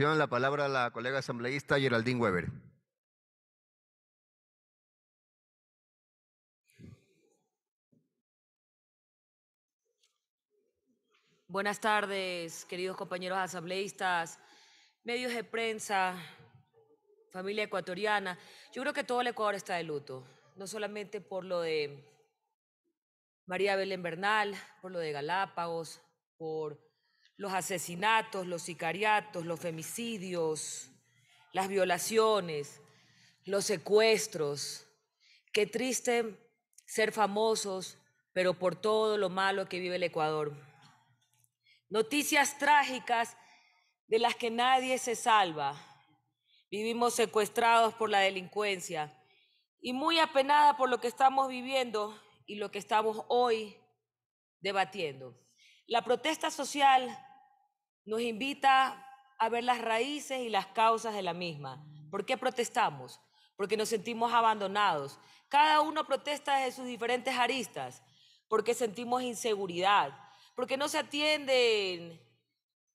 la palabra a la colega asambleísta Geraldine Weber. Buenas tardes, queridos compañeros asambleístas, medios de prensa, familia ecuatoriana. Yo creo que todo el Ecuador está de luto, no solamente por lo de María Belén Bernal, por lo de Galápagos, por los asesinatos, los sicariatos, los femicidios, las violaciones, los secuestros. Qué triste ser famosos, pero por todo lo malo que vive el Ecuador. Noticias trágicas de las que nadie se salva. Vivimos secuestrados por la delincuencia y muy apenada por lo que estamos viviendo y lo que estamos hoy debatiendo. La protesta social nos invita a ver las raíces y las causas de la misma. ¿Por qué protestamos? Porque nos sentimos abandonados. Cada uno protesta desde sus diferentes aristas, porque sentimos inseguridad, porque no se atienden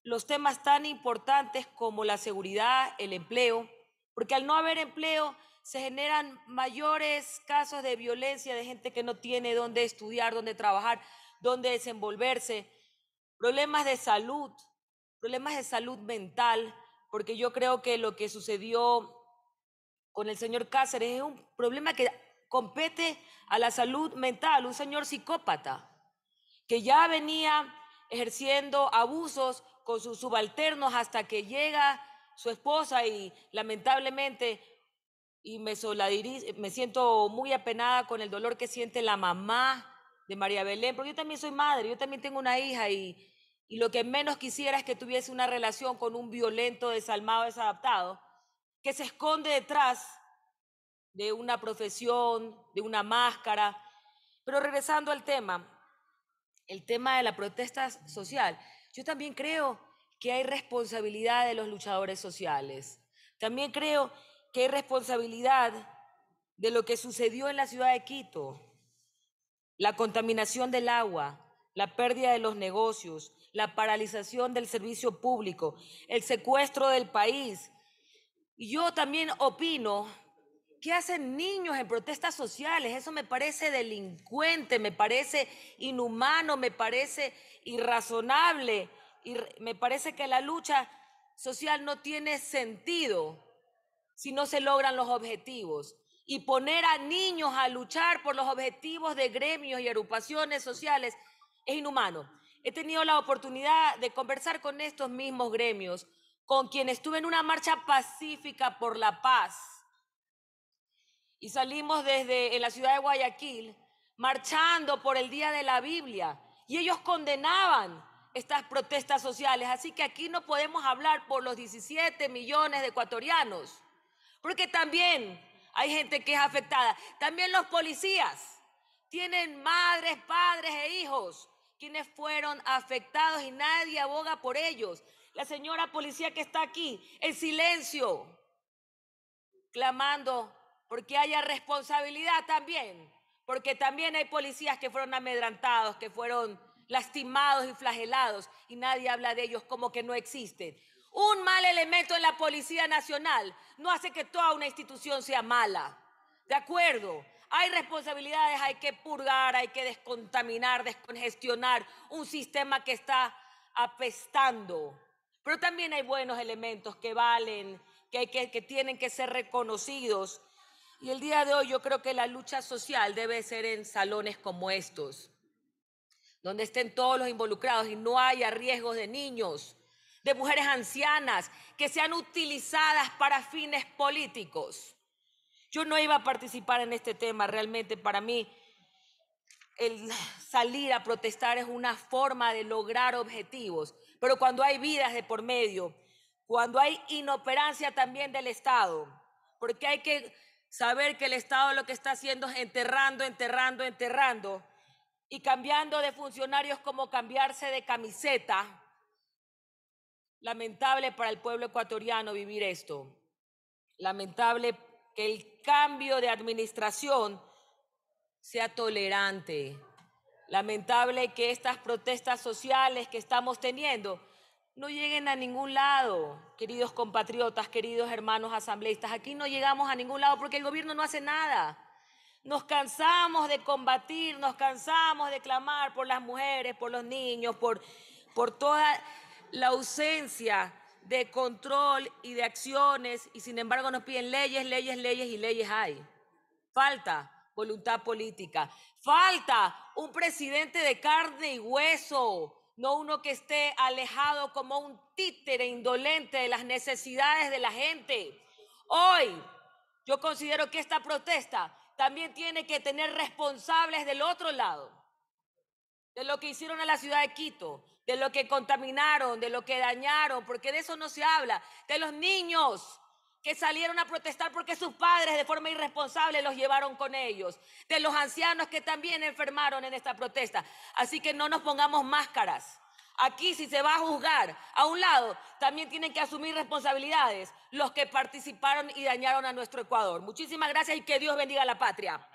los temas tan importantes como la seguridad, el empleo, porque al no haber empleo se generan mayores casos de violencia de gente que no tiene dónde estudiar, dónde trabajar, dónde desenvolverse, problemas de salud, problemas de salud mental, porque yo creo que lo que sucedió con el señor Cáceres es un problema que compete a la salud mental, un señor psicópata, que ya venía ejerciendo abusos con sus subalternos hasta que llega su esposa y lamentablemente, y me, me siento muy apenada con el dolor que siente la mamá de María Belén, porque yo también soy madre, yo también tengo una hija y y lo que menos quisiera es que tuviese una relación con un violento, desalmado, desadaptado, que se esconde detrás de una profesión, de una máscara. Pero regresando al tema, el tema de la protesta social, yo también creo que hay responsabilidad de los luchadores sociales. También creo que hay responsabilidad de lo que sucedió en la ciudad de Quito, la contaminación del agua, la pérdida de los negocios, la paralización del servicio público, el secuestro del país. Y yo también opino que hacen niños en protestas sociales. Eso me parece delincuente, me parece inhumano, me parece irrazonable. Y me parece que la lucha social no tiene sentido si no se logran los objetivos. Y poner a niños a luchar por los objetivos de gremios y agrupaciones sociales es inhumano he tenido la oportunidad de conversar con estos mismos gremios, con quienes estuve en una marcha pacífica por la paz. Y salimos desde la ciudad de Guayaquil marchando por el Día de la Biblia y ellos condenaban estas protestas sociales. Así que aquí no podemos hablar por los 17 millones de ecuatorianos, porque también hay gente que es afectada. También los policías tienen madres, padres e hijos quienes fueron afectados y nadie aboga por ellos. La señora policía que está aquí en silencio, clamando porque haya responsabilidad también, porque también hay policías que fueron amedrantados, que fueron lastimados y flagelados y nadie habla de ellos como que no existen. Un mal elemento en la Policía Nacional no hace que toda una institución sea mala. ¿De acuerdo? Hay responsabilidades, hay que purgar, hay que descontaminar, descongestionar un sistema que está apestando. Pero también hay buenos elementos que valen, que, tienen que ser reconocidos. Y el día de hoy yo creo que la lucha social debe ser en salones como estos, donde estén todos los involucrados y no haya riesgos de niños, de mujeres ancianas que sean utilizadas para fines políticos. Yo no iba a participar en este tema, realmente para mí el salir a protestar es una forma de lograr objetivos, pero cuando hay vidas de por medio, cuando hay inoperancia también del Estado, porque hay que saber que el Estado lo que está haciendo es enterrando, enterrando, enterrando y cambiando de funcionarios como cambiarse de camiseta. Lamentable para el pueblo ecuatoriano vivir esto. Lamentable el cambio de administración sea tolerante. Lamentable que estas protestas sociales que estamos teniendo no lleguen a ningún lado, queridos compatriotas, queridos hermanos asambleístas. Aquí no llegamos a ningún lado porque el gobierno no hace nada. Nos cansamos de combatir, nos cansamos de clamar por las mujeres, por los niños, por, por toda la ausencia de control y de acciones y sin embargo nos piden leyes, leyes, leyes y leyes hay. Falta voluntad política. Falta un presidente de carne y hueso, no uno que esté alejado como un títere indolente de las necesidades de la gente. Hoy yo considero que esta protesta también tiene que tener responsables del otro lado de lo que hicieron a la ciudad de Quito, de lo que contaminaron, de lo que dañaron, porque de eso no se habla, de los niños que salieron a protestar porque sus padres de forma irresponsable los llevaron con ellos, de los ancianos que también enfermaron en esta protesta. Así que no nos pongamos máscaras. Aquí si se va a juzgar a un lado, también tienen que asumir responsabilidades los que participaron y dañaron a nuestro Ecuador. Muchísimas gracias y que Dios bendiga a la patria.